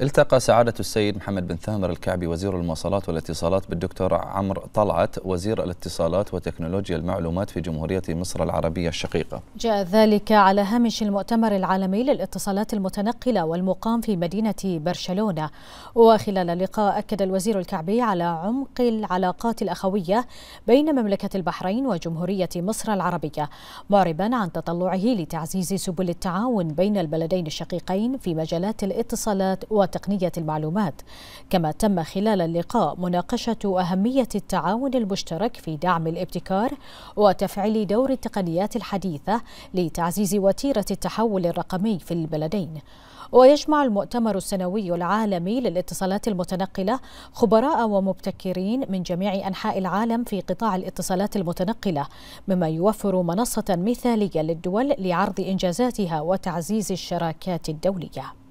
التقى سعادة السيد محمد بن ثامر الكعبي وزير المواصلات والاتصالات بالدكتور عمرو طلعت وزير الاتصالات وتكنولوجيا المعلومات في جمهورية مصر العربية الشقيقة. جاء ذلك على هامش المؤتمر العالمي للاتصالات المتنقلة والمقام في مدينة برشلونة. وخلال اللقاء أكد الوزير الكعبي على عمق العلاقات الأخوية بين مملكة البحرين وجمهورية مصر العربية، معربا عن تطلعه لتعزيز سبل التعاون بين البلدين الشقيقين في مجالات الاتصالات و وتقنية المعلومات كما تم خلال اللقاء مناقشة أهمية التعاون المشترك في دعم الابتكار وتفعيل دور التقنيات الحديثة لتعزيز وتيرة التحول الرقمي في البلدين ويجمع المؤتمر السنوي العالمي للاتصالات المتنقلة خبراء ومبتكرين من جميع أنحاء العالم في قطاع الاتصالات المتنقلة مما يوفر منصة مثالية للدول لعرض إنجازاتها وتعزيز الشراكات الدولية